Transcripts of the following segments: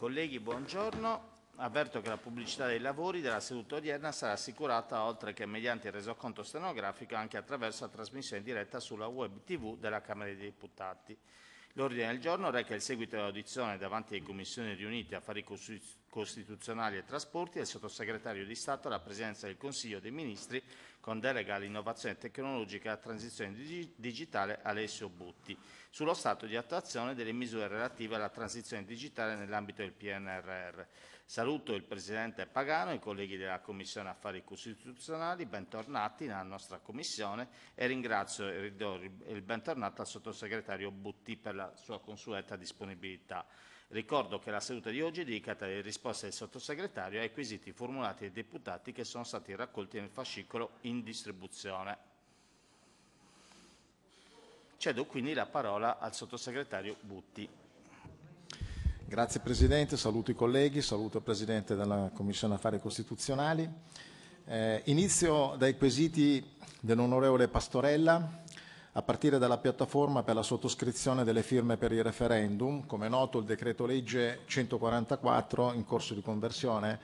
Colleghi, buongiorno. Avverto che la pubblicità dei lavori della seduta odierna sarà assicurata, oltre che mediante il resoconto stenografico, anche attraverso la trasmissione diretta sulla web TV della Camera dei Deputati. L'ordine del giorno reca il seguito dell'audizione davanti alle commissioni riunite affari costituzionali e trasporti del sottosegretario di Stato alla presidenza del Consiglio dei Ministri con delega all'innovazione tecnologica e alla transizione digitale Alessio Butti sullo stato di attuazione delle misure relative alla transizione digitale nell'ambito del PNRR. Saluto il Presidente Pagano e i colleghi della Commissione Affari Costituzionali, bentornati nella nostra Commissione e ringrazio il bentornato al Sottosegretario Butti per la sua consueta disponibilità. Ricordo che la seduta di oggi è dedicata alle risposte del sottosegretario ai quesiti formulati dai deputati che sono stati raccolti nel fascicolo in distribuzione. Cedo quindi la parola al sottosegretario Butti. Grazie Presidente, saluto i colleghi, saluto il Presidente della Commissione Affari Costituzionali. Eh, inizio dai quesiti dell'onorevole Pastorella a partire dalla piattaforma per la sottoscrizione delle firme per il referendum. Come è noto il decreto legge 144 in corso di conversione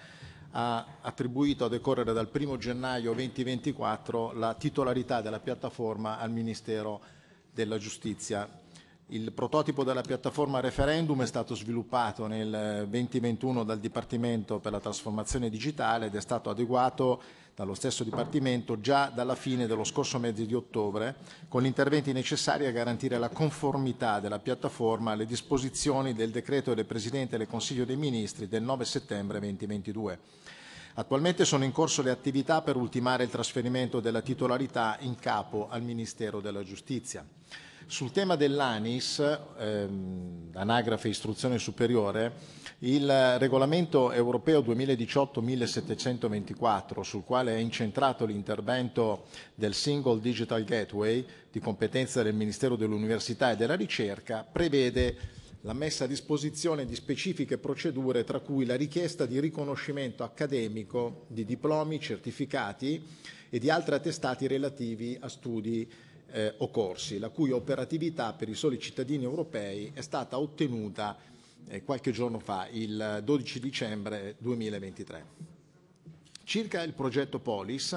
ha attribuito a decorrere dal 1 gennaio 2024 la titolarità della piattaforma al Ministero della Giustizia il prototipo della piattaforma referendum è stato sviluppato nel 2021 eh, dal Dipartimento per la trasformazione digitale ed è stato adeguato dallo stesso Dipartimento già dalla fine dello scorso mese di ottobre con gli interventi necessari a garantire la conformità della piattaforma alle disposizioni del decreto del Presidente del Consiglio dei Ministri del 9 settembre 2022. Attualmente sono in corso le attività per ultimare il trasferimento della titolarità in capo al Ministero della Giustizia. Sul tema dell'ANIS, ehm, anagrafe istruzione superiore, il regolamento europeo 2018-1724, sul quale è incentrato l'intervento del Single Digital Gateway, di competenza del Ministero dell'Università e della Ricerca, prevede la messa a disposizione di specifiche procedure, tra cui la richiesta di riconoscimento accademico di diplomi, certificati e di altri attestati relativi a studi eh, occorsi, la cui operatività per i soli cittadini europei è stata ottenuta eh, qualche giorno fa, il 12 dicembre 2023. Circa il progetto Polis,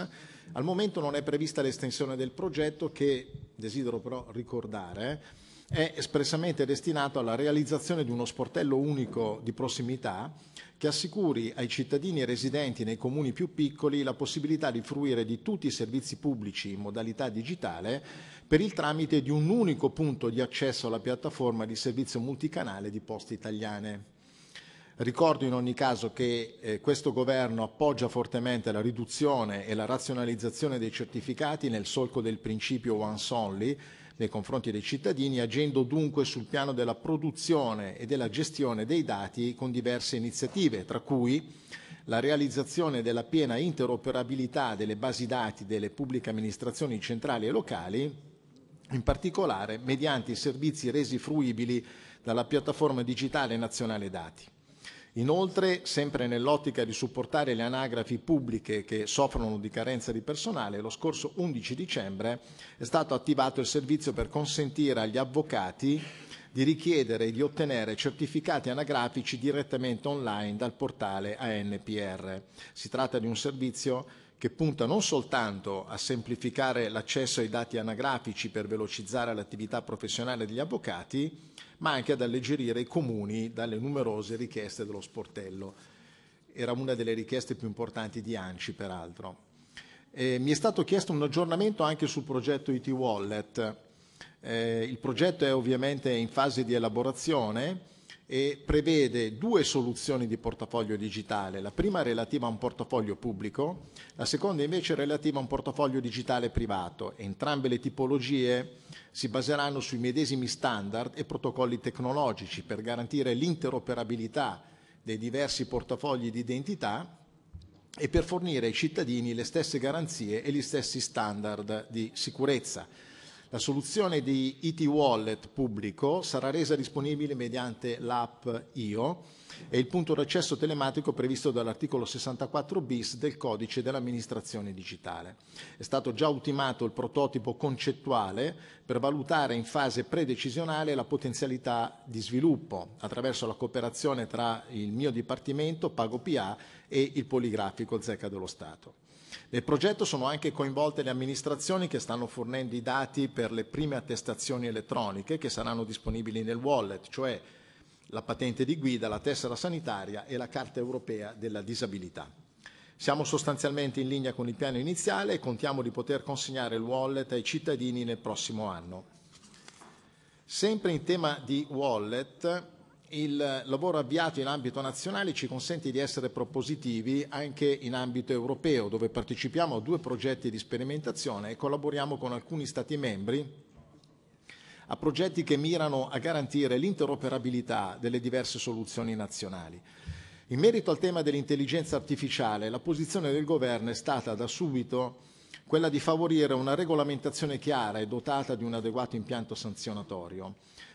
al momento non è prevista l'estensione del progetto che, desidero però ricordare, è espressamente destinato alla realizzazione di uno sportello unico di prossimità che assicuri ai cittadini residenti nei comuni più piccoli la possibilità di fruire di tutti i servizi pubblici in modalità digitale per il tramite di un unico punto di accesso alla piattaforma di servizio multicanale di Poste Italiane. Ricordo in ogni caso che eh, questo governo appoggia fortemente la riduzione e la razionalizzazione dei certificati nel solco del principio once only, nei confronti dei cittadini, agendo dunque sul piano della produzione e della gestione dei dati con diverse iniziative, tra cui la realizzazione della piena interoperabilità delle basi dati delle pubbliche amministrazioni centrali e locali, in particolare mediante i servizi resi fruibili dalla piattaforma digitale nazionale dati. Inoltre, sempre nell'ottica di supportare le anagrafi pubbliche che soffrono di carenza di personale, lo scorso 11 dicembre è stato attivato il servizio per consentire agli avvocati di richiedere e di ottenere certificati anagrafici direttamente online dal portale ANPR. Si tratta di un servizio che punta non soltanto a semplificare l'accesso ai dati anagrafici per velocizzare l'attività professionale degli avvocati, ma anche ad alleggerire i comuni dalle numerose richieste dello sportello. Era una delle richieste più importanti di ANCI, peraltro. Eh, mi è stato chiesto un aggiornamento anche sul progetto IT Wallet. Eh, il progetto è ovviamente in fase di elaborazione e prevede due soluzioni di portafoglio digitale, la prima relativa a un portafoglio pubblico, la seconda invece relativa a un portafoglio digitale privato. Entrambe le tipologie si baseranno sui medesimi standard e protocolli tecnologici per garantire l'interoperabilità dei diversi portafogli di identità e per fornire ai cittadini le stesse garanzie e gli stessi standard di sicurezza. La soluzione di IT Wallet pubblico sarà resa disponibile mediante l'app IO e il punto d'accesso telematico previsto dall'articolo 64 bis del codice dell'amministrazione digitale. È stato già ultimato il prototipo concettuale per valutare in fase predecisionale la potenzialità di sviluppo attraverso la cooperazione tra il mio dipartimento, PagoPA, e il poligrafico Zecca dello Stato. Nel progetto sono anche coinvolte le amministrazioni che stanno fornendo i dati per le prime attestazioni elettroniche che saranno disponibili nel wallet, cioè la patente di guida, la tessera sanitaria e la carta europea della disabilità. Siamo sostanzialmente in linea con il piano iniziale e contiamo di poter consegnare il wallet ai cittadini nel prossimo anno. Sempre in tema di wallet, il lavoro avviato in ambito nazionale ci consente di essere propositivi anche in ambito europeo, dove partecipiamo a due progetti di sperimentazione e collaboriamo con alcuni Stati membri a progetti che mirano a garantire l'interoperabilità delle diverse soluzioni nazionali. In merito al tema dell'intelligenza artificiale, la posizione del Governo è stata da subito quella di favorire una regolamentazione chiara e dotata di un adeguato impianto sanzionatorio.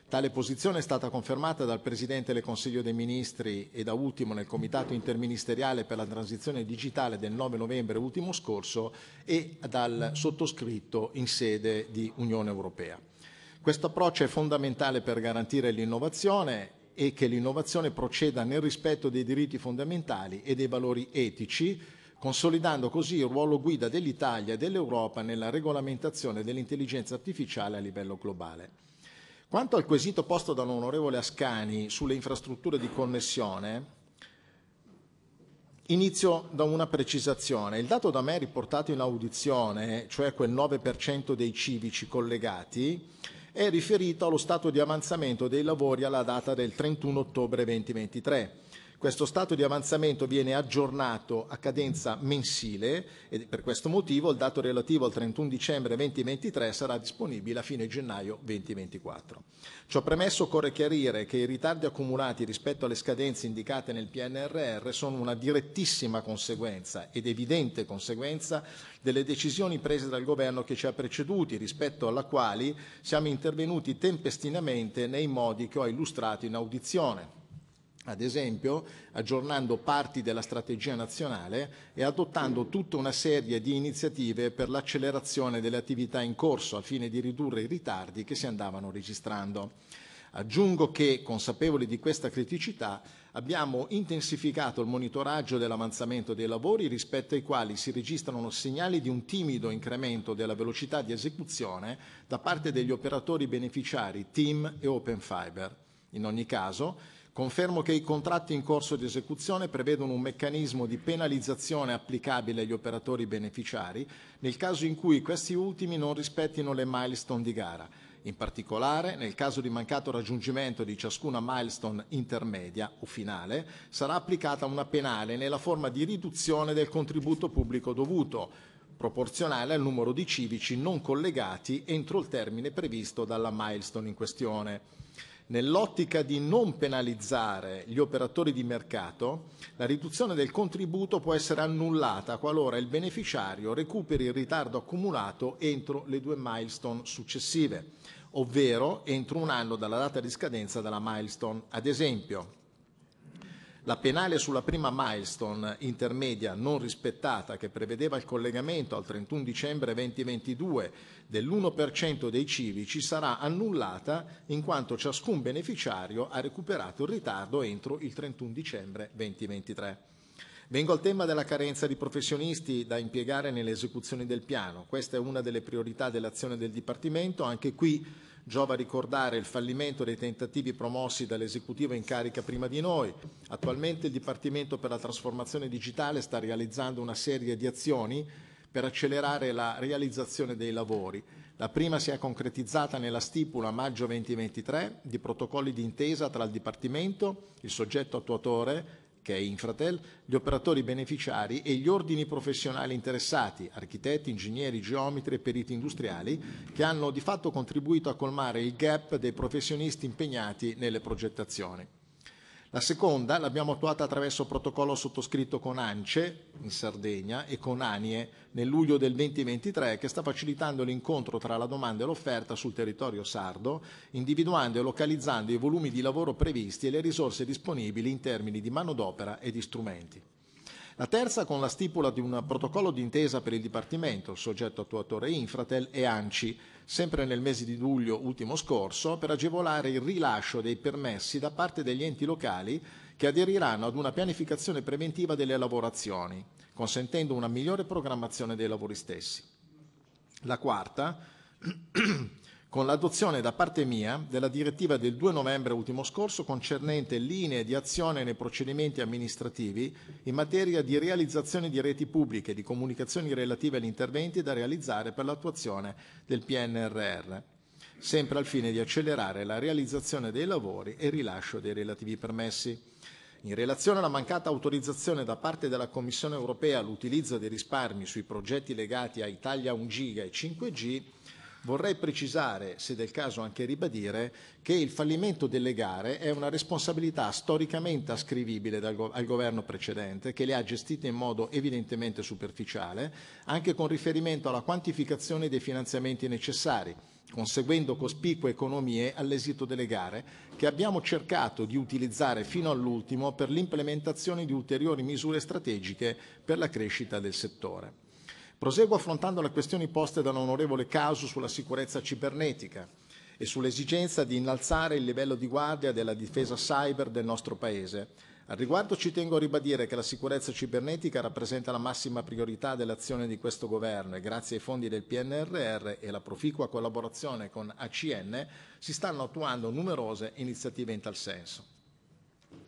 Tale posizione è stata confermata dal Presidente del Consiglio dei Ministri e da ultimo nel Comitato interministeriale per la transizione digitale del 9 novembre ultimo scorso e dal sottoscritto in sede di Unione Europea. Questo approccio è fondamentale per garantire l'innovazione e che l'innovazione proceda nel rispetto dei diritti fondamentali e dei valori etici, consolidando così il ruolo guida dell'Italia e dell'Europa nella regolamentazione dell'intelligenza artificiale a livello globale. Quanto al quesito posto dall'onorevole Ascani sulle infrastrutture di connessione, inizio da una precisazione. Il dato da me riportato in audizione, cioè quel 9% dei civici collegati, è riferito allo stato di avanzamento dei lavori alla data del 31 ottobre 2023 questo stato di avanzamento viene aggiornato a cadenza mensile e per questo motivo il dato relativo al 31 dicembre 2023 sarà disponibile a fine gennaio 2024. Ciò premesso occorre chiarire che i ritardi accumulati rispetto alle scadenze indicate nel PNRR sono una direttissima conseguenza ed evidente conseguenza delle decisioni prese dal governo che ci ha preceduti rispetto alla quali siamo intervenuti tempestinamente nei modi che ho illustrato in audizione ad esempio aggiornando parti della strategia nazionale e adottando tutta una serie di iniziative per l'accelerazione delle attività in corso al fine di ridurre i ritardi che si andavano registrando. Aggiungo che, consapevoli di questa criticità, abbiamo intensificato il monitoraggio dell'avanzamento dei lavori rispetto ai quali si registrano segnali di un timido incremento della velocità di esecuzione da parte degli operatori beneficiari TIM e Open Fiber. In ogni caso, Confermo che i contratti in corso di esecuzione prevedono un meccanismo di penalizzazione applicabile agli operatori beneficiari nel caso in cui questi ultimi non rispettino le milestone di gara. In particolare, nel caso di mancato raggiungimento di ciascuna milestone intermedia o finale, sarà applicata una penale nella forma di riduzione del contributo pubblico dovuto, proporzionale al numero di civici non collegati entro il termine previsto dalla milestone in questione. Nell'ottica di non penalizzare gli operatori di mercato, la riduzione del contributo può essere annullata qualora il beneficiario recuperi il ritardo accumulato entro le due milestone successive, ovvero entro un anno dalla data di scadenza della milestone. Ad esempio, la penale sulla prima milestone intermedia non rispettata che prevedeva il collegamento al 31 dicembre 2022 dell'1% dei civici sarà annullata in quanto ciascun beneficiario ha recuperato il ritardo entro il 31 dicembre 2023. Vengo al tema della carenza di professionisti da impiegare nelle esecuzioni del piano. Questa è una delle priorità dell'azione del Dipartimento. Anche qui Giova ricordare il fallimento dei tentativi promossi dall'esecutivo in carica prima di noi. Attualmente il Dipartimento per la trasformazione digitale sta realizzando una serie di azioni per accelerare la realizzazione dei lavori. La prima si è concretizzata nella stipula a maggio 2023 di protocolli di intesa tra il Dipartimento, il soggetto attuatore, che è Infratel, gli operatori beneficiari e gli ordini professionali interessati, architetti, ingegneri, geometri e periti industriali, che hanno di fatto contribuito a colmare il gap dei professionisti impegnati nelle progettazioni. La seconda l'abbiamo attuata attraverso protocollo sottoscritto con ANCE in Sardegna e con ANIE nel luglio del 2023 che sta facilitando l'incontro tra la domanda e l'offerta sul territorio sardo, individuando e localizzando i volumi di lavoro previsti e le risorse disponibili in termini di manodopera e di strumenti. La terza con la stipula di un protocollo d'intesa per il Dipartimento, il soggetto attuatore Infratel e ANCI, sempre nel mese di luglio ultimo scorso, per agevolare il rilascio dei permessi da parte degli enti locali che aderiranno ad una pianificazione preventiva delle lavorazioni, consentendo una migliore programmazione dei lavori stessi. La quarta con l'adozione da parte mia della direttiva del 2 novembre ultimo scorso concernente linee di azione nei procedimenti amministrativi in materia di realizzazione di reti pubbliche e di comunicazioni relative agli interventi da realizzare per l'attuazione del PNRR, sempre al fine di accelerare la realizzazione dei lavori e il rilascio dei relativi permessi. In relazione alla mancata autorizzazione da parte della Commissione europea all'utilizzo dei risparmi sui progetti legati a Italia 1 Giga e 5G, Vorrei precisare, se del caso anche ribadire, che il fallimento delle gare è una responsabilità storicamente ascrivibile go al governo precedente, che le ha gestite in modo evidentemente superficiale, anche con riferimento alla quantificazione dei finanziamenti necessari conseguendo cospicue economie all'esito delle gare che abbiamo cercato di utilizzare fino all'ultimo per l'implementazione di ulteriori misure strategiche per la crescita del settore. Proseguo affrontando le questioni poste dall'onorevole Casu sulla sicurezza cibernetica e sull'esigenza di innalzare il livello di guardia della difesa cyber del nostro Paese. Al riguardo ci tengo a ribadire che la sicurezza cibernetica rappresenta la massima priorità dell'azione di questo Governo e grazie ai fondi del PNRR e alla proficua collaborazione con ACN si stanno attuando numerose iniziative in tal senso.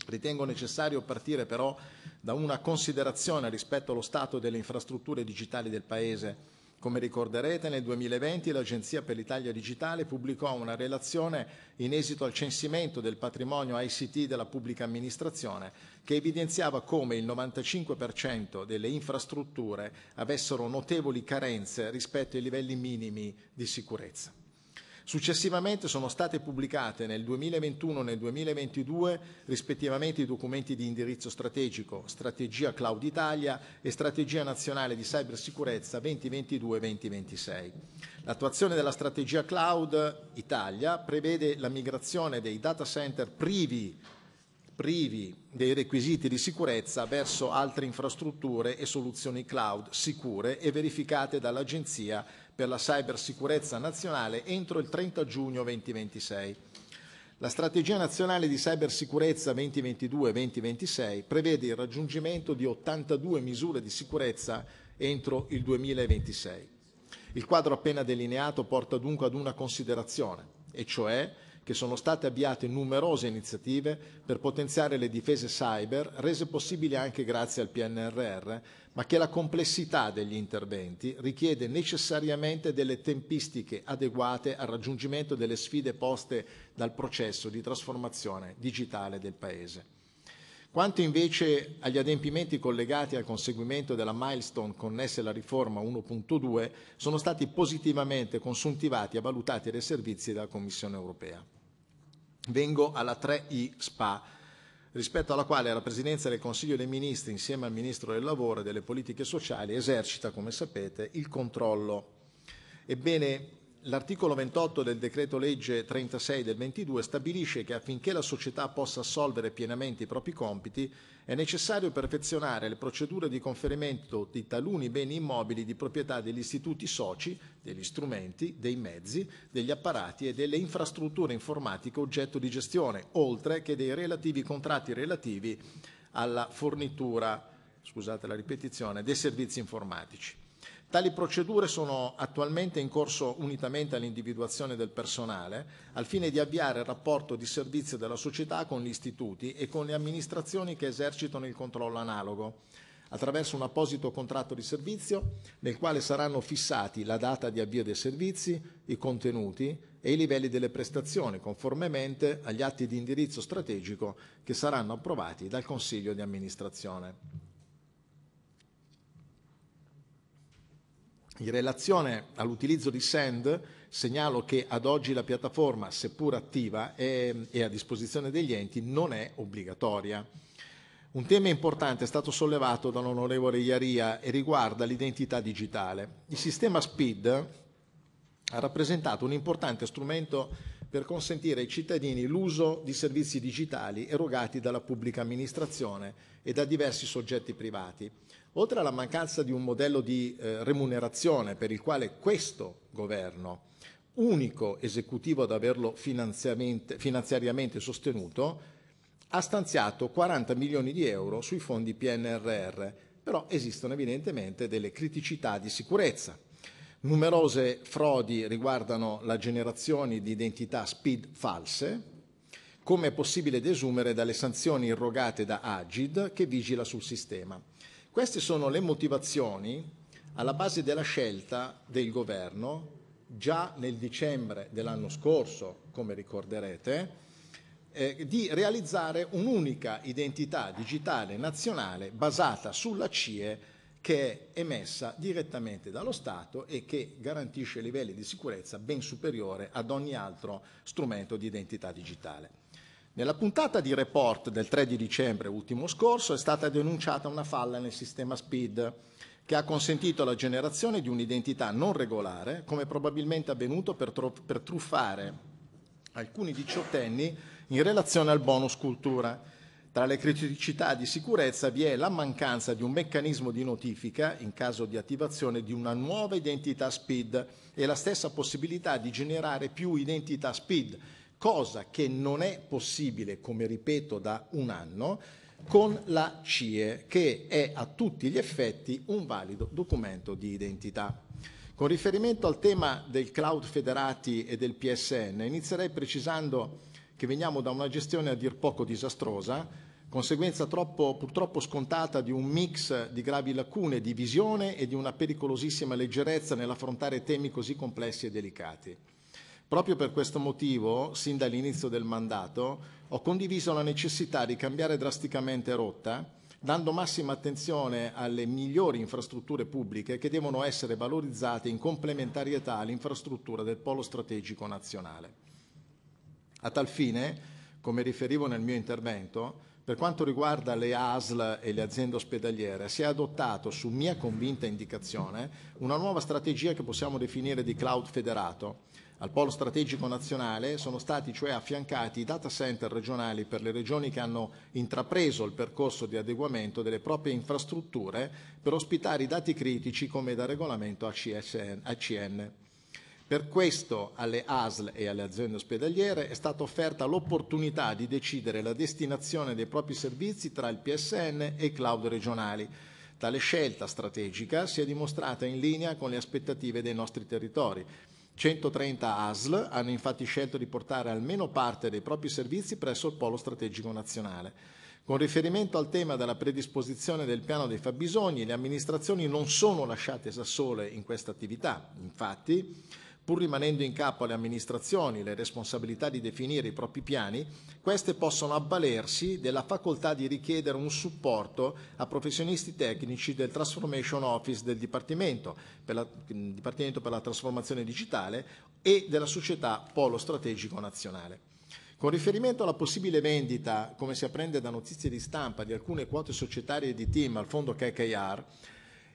Ritengo necessario partire però da una considerazione rispetto allo stato delle infrastrutture digitali del Paese. Come ricorderete, nel 2020 l'Agenzia per l'Italia Digitale pubblicò una relazione in esito al censimento del patrimonio ICT della pubblica amministrazione che evidenziava come il 95% delle infrastrutture avessero notevoli carenze rispetto ai livelli minimi di sicurezza. Successivamente sono state pubblicate nel 2021 e nel 2022 rispettivamente i documenti di indirizzo strategico, strategia Cloud Italia e strategia nazionale di cybersicurezza 2022-2026. L'attuazione della strategia Cloud Italia prevede la migrazione dei data center privi privi dei requisiti di sicurezza verso altre infrastrutture e soluzioni cloud sicure e verificate dall'Agenzia per la cybersicurezza nazionale entro il 30 giugno 2026. La strategia nazionale di cybersicurezza 2022-2026 prevede il raggiungimento di 82 misure di sicurezza entro il 2026. Il quadro appena delineato porta dunque ad una considerazione, e cioè che sono state avviate numerose iniziative per potenziare le difese cyber, rese possibili anche grazie al PNRR, ma che la complessità degli interventi richiede necessariamente delle tempistiche adeguate al raggiungimento delle sfide poste dal processo di trasformazione digitale del Paese. Quanto invece agli adempimenti collegati al conseguimento della milestone connessa alla riforma 1.2, sono stati positivamente consuntivati e valutati dai servizi della Commissione europea. Vengo alla 3i SPA, rispetto alla quale la Presidenza del Consiglio dei Ministri, insieme al Ministro del Lavoro e delle Politiche Sociali, esercita, come sapete, il controllo. Ebbene, L'articolo 28 del decreto legge 36 del 22 stabilisce che affinché la società possa assolvere pienamente i propri compiti è necessario perfezionare le procedure di conferimento di taluni beni immobili di proprietà degli istituti soci, degli strumenti, dei mezzi, degli apparati e delle infrastrutture informatiche oggetto di gestione, oltre che dei relativi contratti relativi alla fornitura, scusate la ripetizione, dei servizi informatici. Tali procedure sono attualmente in corso unitamente all'individuazione del personale, al fine di avviare il rapporto di servizio della società con gli istituti e con le amministrazioni che esercitano il controllo analogo, attraverso un apposito contratto di servizio nel quale saranno fissati la data di avvio dei servizi, i contenuti e i livelli delle prestazioni, conformemente agli atti di indirizzo strategico che saranno approvati dal Consiglio di amministrazione. In relazione all'utilizzo di Send, segnalo che ad oggi la piattaforma, seppur attiva e a disposizione degli enti, non è obbligatoria. Un tema importante è stato sollevato dall'onorevole Iaria e riguarda l'identità digitale. Il sistema SPID ha rappresentato un importante strumento per consentire ai cittadini l'uso di servizi digitali erogati dalla pubblica amministrazione e da diversi soggetti privati oltre alla mancanza di un modello di eh, remunerazione per il quale questo governo, unico esecutivo ad averlo finanziariamente sostenuto, ha stanziato 40 milioni di euro sui fondi PNRR, però esistono evidentemente delle criticità di sicurezza. Numerose frodi riguardano la generazione di identità SPID false, come è possibile desumere dalle sanzioni irrogate da Agid che vigila sul sistema. Queste sono le motivazioni alla base della scelta del governo già nel dicembre dell'anno scorso, come ricorderete, eh, di realizzare un'unica identità digitale nazionale basata sulla CIE che è emessa direttamente dallo Stato e che garantisce livelli di sicurezza ben superiore ad ogni altro strumento di identità digitale. Nella puntata di report del 3 di dicembre ultimo scorso è stata denunciata una falla nel sistema SPID che ha consentito la generazione di un'identità non regolare, come probabilmente avvenuto per, per truffare alcuni diciottenni in relazione al bonus cultura. Tra le criticità di sicurezza vi è la mancanza di un meccanismo di notifica in caso di attivazione di una nuova identità SPID e la stessa possibilità di generare più identità SPID cosa che non è possibile, come ripeto, da un anno, con la CIE, che è a tutti gli effetti un valido documento di identità. Con riferimento al tema del cloud federati e del PSN, inizierei precisando che veniamo da una gestione a dir poco disastrosa, conseguenza troppo, purtroppo scontata di un mix di gravi lacune di visione e di una pericolosissima leggerezza nell'affrontare temi così complessi e delicati. Proprio per questo motivo, sin dall'inizio del mandato, ho condiviso la necessità di cambiare drasticamente rotta, dando massima attenzione alle migliori infrastrutture pubbliche che devono essere valorizzate in complementarietà all'infrastruttura del polo strategico nazionale. A tal fine, come riferivo nel mio intervento, per quanto riguarda le ASL e le aziende ospedaliere, si è adottato, su mia convinta indicazione, una nuova strategia che possiamo definire di cloud federato, al polo strategico nazionale sono stati cioè affiancati i data center regionali per le regioni che hanno intrapreso il percorso di adeguamento delle proprie infrastrutture per ospitare i dati critici come da regolamento ACSN, ACN. Per questo alle ASL e alle aziende ospedaliere è stata offerta l'opportunità di decidere la destinazione dei propri servizi tra il PSN e i cloud regionali. Tale scelta strategica si è dimostrata in linea con le aspettative dei nostri territori, 130 ASL hanno infatti scelto di portare almeno parte dei propri servizi presso il Polo Strategico Nazionale. Con riferimento al tema della predisposizione del piano dei fabbisogni, le amministrazioni non sono lasciate da sole in questa attività. Infatti, Pur rimanendo in capo alle amministrazioni le responsabilità di definire i propri piani, queste possono avvalersi della facoltà di richiedere un supporto a professionisti tecnici del Transformation Office del Dipartimento per la, mm, Dipartimento per la Trasformazione Digitale e della società Polo Strategico Nazionale. Con riferimento alla possibile vendita, come si apprende da notizie di stampa, di alcune quote societarie di team al fondo KKR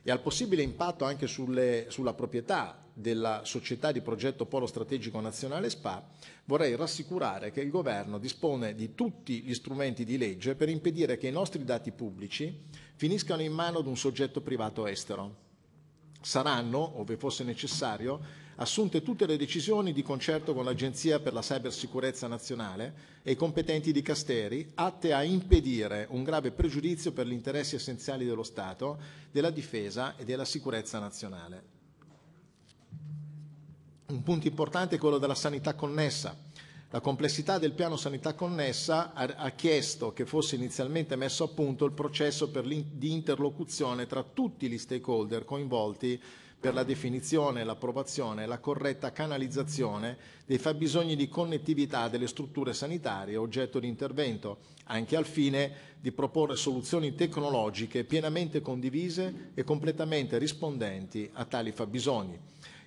e al possibile impatto anche sulle, sulla proprietà della società di progetto Polo Strategico Nazionale SPA, vorrei rassicurare che il Governo dispone di tutti gli strumenti di legge per impedire che i nostri dati pubblici finiscano in mano ad un soggetto privato estero. Saranno, ove fosse necessario, assunte tutte le decisioni di concerto con l'Agenzia per la Cybersicurezza Nazionale e i competenti dicasteri atte a impedire un grave pregiudizio per gli interessi essenziali dello Stato, della difesa e della sicurezza nazionale. Un punto importante è quello della sanità connessa. La complessità del piano sanità connessa ha, ha chiesto che fosse inizialmente messo a punto il processo in, di interlocuzione tra tutti gli stakeholder coinvolti per la definizione, l'approvazione e la corretta canalizzazione dei fabbisogni di connettività delle strutture sanitarie oggetto di intervento, anche al fine di proporre soluzioni tecnologiche pienamente condivise e completamente rispondenti a tali fabbisogni.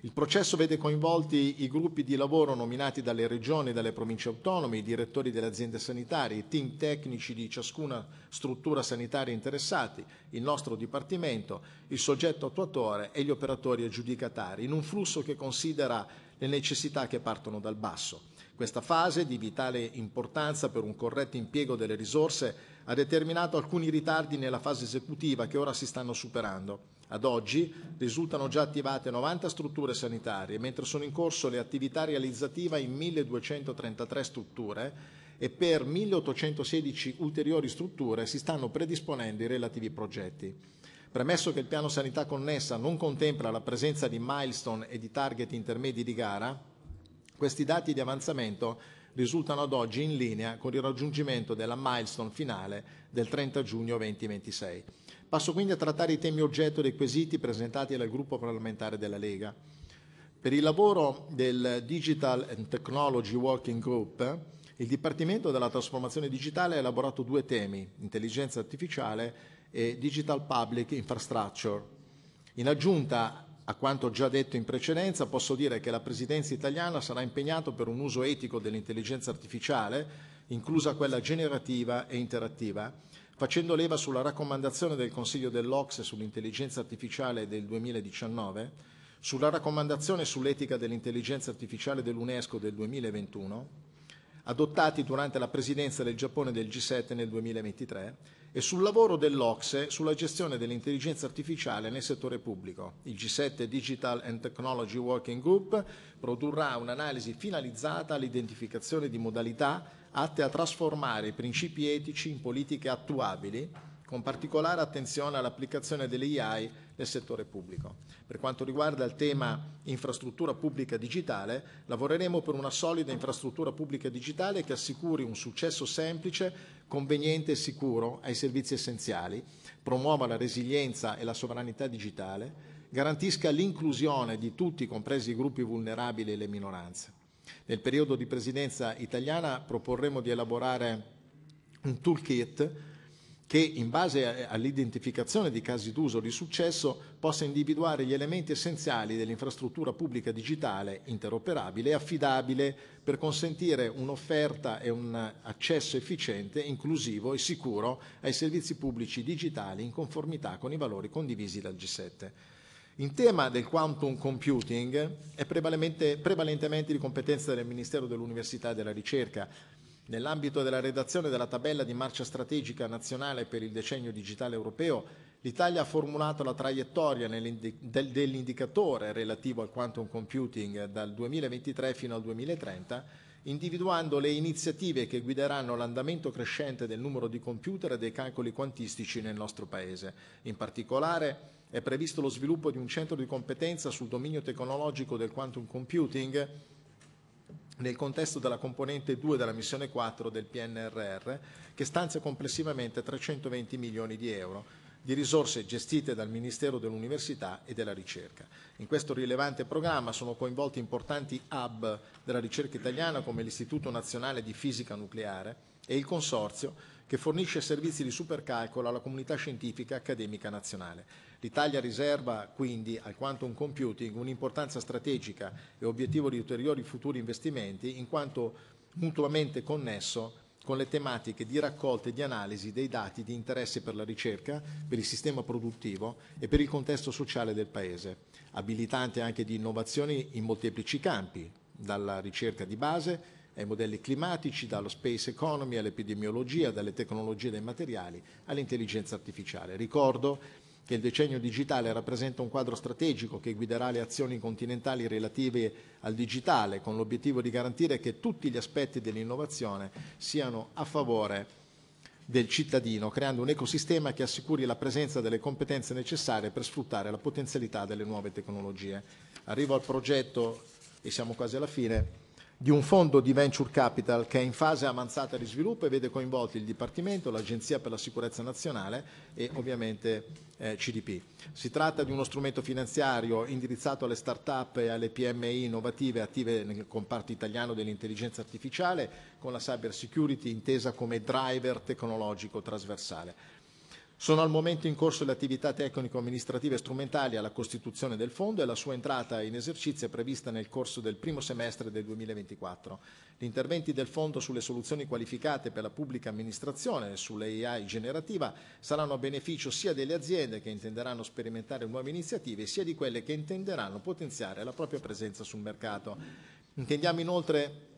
Il processo vede coinvolti i gruppi di lavoro nominati dalle regioni e dalle province autonome, i direttori delle aziende sanitarie, i team tecnici di ciascuna struttura sanitaria interessati, il nostro Dipartimento, il soggetto attuatore e gli operatori aggiudicatari, in un flusso che considera le necessità che partono dal basso. Questa fase di vitale importanza per un corretto impiego delle risorse ha determinato alcuni ritardi nella fase esecutiva che ora si stanno superando ad oggi risultano già attivate 90 strutture sanitarie, mentre sono in corso le attività realizzative in 1233 strutture e per 1816 ulteriori strutture si stanno predisponendo i relativi progetti. Premesso che il piano sanità connessa non contempla la presenza di milestone e di target intermedi di gara, questi dati di avanzamento risultano ad oggi in linea con il raggiungimento della milestone finale del 30 giugno 2026. Passo quindi a trattare i temi oggetto dei quesiti presentati dal gruppo parlamentare della Lega. Per il lavoro del Digital and Technology Working Group, il Dipartimento della Trasformazione Digitale ha elaborato due temi, intelligenza artificiale e Digital Public Infrastructure. In aggiunta a quanto già detto in precedenza, posso dire che la Presidenza italiana sarà impegnata per un uso etico dell'intelligenza artificiale, inclusa quella generativa e interattiva, Facendo leva sulla raccomandazione del Consiglio dell'Ocse sull'intelligenza artificiale del 2019, sulla raccomandazione sull'etica dell'intelligenza artificiale dell'UNESCO del 2021, adottati durante la presidenza del Giappone del G7 nel 2023, e sul lavoro dell'Ocse sulla gestione dell'intelligenza artificiale nel settore pubblico. Il G7 Digital and Technology Working Group produrrà un'analisi finalizzata all'identificazione di modalità atte a trasformare i principi etici in politiche attuabili, con particolare attenzione all'applicazione delle dell'AI nel settore pubblico. Per quanto riguarda il tema infrastruttura pubblica digitale, lavoreremo per una solida infrastruttura pubblica digitale che assicuri un successo semplice, conveniente e sicuro ai servizi essenziali, promuova la resilienza e la sovranità digitale, garantisca l'inclusione di tutti, compresi i gruppi vulnerabili e le minoranze. Nel periodo di presidenza italiana proporremo di elaborare un toolkit che in base all'identificazione di casi d'uso di successo possa individuare gli elementi essenziali dell'infrastruttura pubblica digitale interoperabile e affidabile per consentire un'offerta e un accesso efficiente, inclusivo e sicuro ai servizi pubblici digitali in conformità con i valori condivisi dal G7. In tema del quantum computing è prevalentemente di competenza del Ministero dell'Università e della Ricerca. Nell'ambito della redazione della tabella di marcia strategica nazionale per il decennio digitale europeo, l'Italia ha formulato la traiettoria dell'indicatore relativo al quantum computing dal 2023 fino al 2030, individuando le iniziative che guideranno l'andamento crescente del numero di computer e dei calcoli quantistici nel nostro Paese. In particolare, è previsto lo sviluppo di un centro di competenza sul dominio tecnologico del quantum computing nel contesto della componente 2 della missione 4 del PNRR, che stanzia complessivamente 320 milioni di euro di risorse gestite dal Ministero dell'Università e della Ricerca. In questo rilevante programma sono coinvolti importanti hub della ricerca italiana come l'Istituto Nazionale di Fisica Nucleare e il Consorzio che fornisce servizi di supercalcolo alla comunità scientifica accademica nazionale. L'Italia riserva quindi al quantum computing un'importanza strategica e obiettivo di ulteriori futuri investimenti in quanto mutuamente connesso con le tematiche di raccolta e di analisi dei dati di interesse per la ricerca, per il sistema produttivo e per il contesto sociale del Paese, abilitante anche di innovazioni in molteplici campi, dalla ricerca di base ai modelli climatici, dallo space economy all'epidemiologia, dalle tecnologie dei materiali all'intelligenza artificiale. Ricordo che il decennio digitale rappresenta un quadro strategico che guiderà le azioni continentali relative al digitale, con l'obiettivo di garantire che tutti gli aspetti dell'innovazione siano a favore del cittadino, creando un ecosistema che assicuri la presenza delle competenze necessarie per sfruttare la potenzialità delle nuove tecnologie. Arrivo al progetto e siamo quasi alla fine di un fondo di venture capital che è in fase avanzata di sviluppo e vede coinvolti il Dipartimento, l'Agenzia per la Sicurezza Nazionale e ovviamente eh, CDP. Si tratta di uno strumento finanziario indirizzato alle start-up e alle PMI innovative attive nel comparto italiano dell'intelligenza artificiale con la cyber security intesa come driver tecnologico trasversale. Sono al momento in corso le attività tecnico-amministrative strumentali alla costituzione del fondo e la sua entrata in esercizio è prevista nel corso del primo semestre del 2024. Gli interventi del fondo sulle soluzioni qualificate per la pubblica amministrazione e sull'AI generativa saranno a beneficio sia delle aziende che intenderanno sperimentare nuove iniziative sia di quelle che intenderanno potenziare la propria presenza sul mercato. Intendiamo inoltre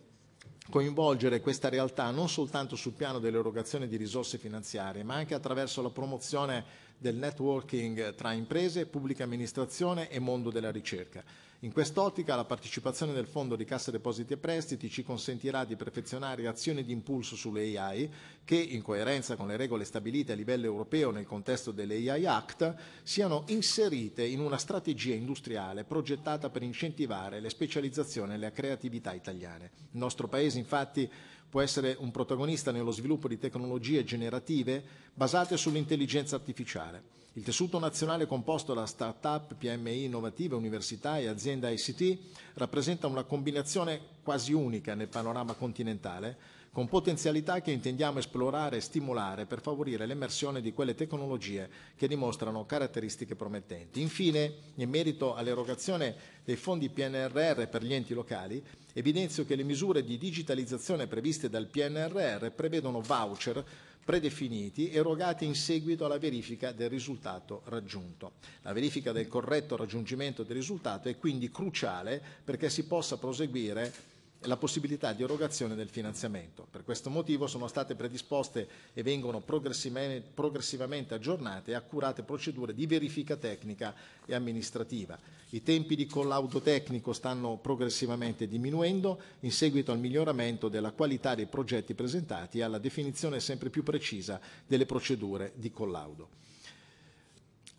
coinvolgere questa realtà non soltanto sul piano dell'erogazione di risorse finanziarie, ma anche attraverso la promozione del networking tra imprese, pubblica amministrazione e mondo della ricerca. In quest'ottica la partecipazione del Fondo di Cassa Depositi e Prestiti ci consentirà di perfezionare azioni di impulso sulle AI che, in coerenza con le regole stabilite a livello europeo nel contesto dell'AI Act, siano inserite in una strategia industriale progettata per incentivare le specializzazioni e la creatività italiane. Il nostro Paese infatti può essere un protagonista nello sviluppo di tecnologie generative basate sull'intelligenza artificiale. Il tessuto nazionale composto da start-up, PMI innovative, università e aziende ICT rappresenta una combinazione quasi unica nel panorama continentale con potenzialità che intendiamo esplorare e stimolare per favorire l'emersione di quelle tecnologie che dimostrano caratteristiche promettenti. Infine, in merito all'erogazione dei fondi PNRR per gli enti locali, evidenzio che le misure di digitalizzazione previste dal PNRR prevedono voucher predefiniti erogati in seguito alla verifica del risultato raggiunto. La verifica del corretto raggiungimento del risultato è quindi cruciale perché si possa proseguire la possibilità di erogazione del finanziamento. Per questo motivo sono state predisposte e vengono progressivamente aggiornate e accurate procedure di verifica tecnica e amministrativa. I tempi di collaudo tecnico stanno progressivamente diminuendo in seguito al miglioramento della qualità dei progetti presentati e alla definizione sempre più precisa delle procedure di collaudo.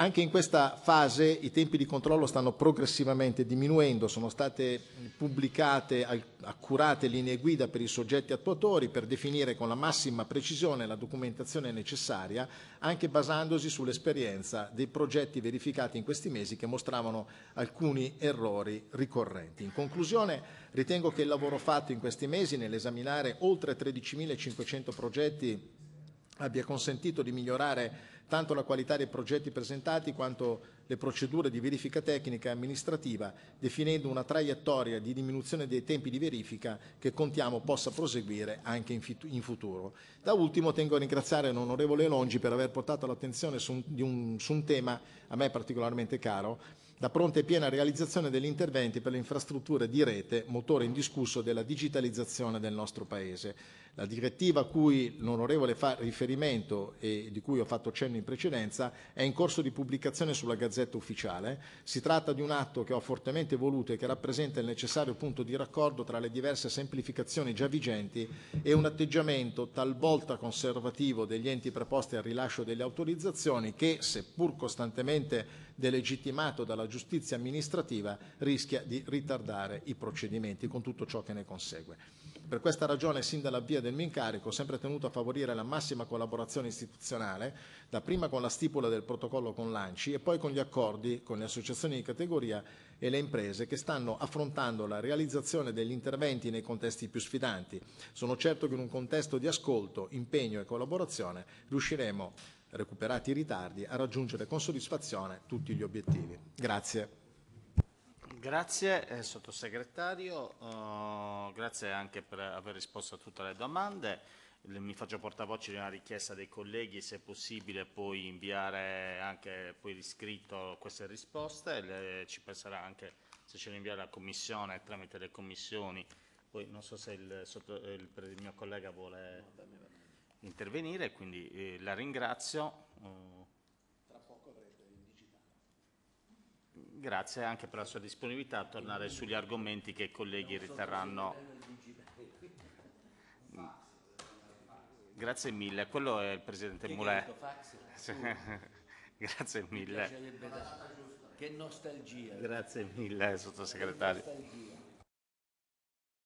Anche in questa fase i tempi di controllo stanno progressivamente diminuendo, sono state pubblicate accurate linee guida per i soggetti attuatori per definire con la massima precisione la documentazione necessaria, anche basandosi sull'esperienza dei progetti verificati in questi mesi che mostravano alcuni errori ricorrenti. In conclusione, ritengo che il lavoro fatto in questi mesi nell'esaminare oltre 13.500 progetti abbia consentito di migliorare tanto la qualità dei progetti presentati quanto le procedure di verifica tecnica e amministrativa, definendo una traiettoria di diminuzione dei tempi di verifica che contiamo possa proseguire anche in, futuro. Da ultimo tengo a ringraziare l'onorevole Longi per aver portato l'attenzione su, su un tema a me particolarmente caro, da pronta e piena realizzazione degli interventi per le infrastrutture di rete, motore indiscusso della digitalizzazione del nostro Paese. La direttiva a cui l'onorevole fa riferimento e di cui ho fatto cenno in precedenza è in corso di pubblicazione sulla Gazzetta Ufficiale. Si tratta di un atto che ho fortemente voluto e che rappresenta il necessario punto di raccordo tra le diverse semplificazioni già vigenti e un atteggiamento talvolta conservativo degli enti preposti al rilascio delle autorizzazioni che, seppur costantemente delegittimato dalla giustizia amministrativa, rischia di ritardare i procedimenti con tutto ciò che ne consegue. Per questa ragione, sin dall'avvio del mio incarico, ho sempre tenuto a favorire la massima collaborazione istituzionale, dapprima con la stipula del protocollo con l'ANCI e poi con gli accordi con le associazioni di categoria e le imprese che stanno affrontando la realizzazione degli interventi nei contesti più sfidanti. Sono certo che in un contesto di ascolto, impegno e collaborazione riusciremo recuperati i ritardi, a raggiungere con soddisfazione tutti gli obiettivi. Grazie. Grazie eh, sottosegretario, uh, grazie anche per aver risposto a tutte le domande. Mi faccio portavoce di una richiesta dei colleghi, se è possibile poi inviare anche poi riscritto queste risposte, le, ci penserà anche se ce le invia la Commissione tramite le commissioni. Poi non so se il, sotto, il, il mio collega vuole intervenire, quindi eh, la ringrazio. Tra poco avrete in digitale. Grazie anche per la sua disponibilità a tornare sugli argomenti che i colleghi riterranno... Grazie mille, quello è il Presidente Mulè. Grazie mille. Che nostalgia. Grazie mille, sottosegretario.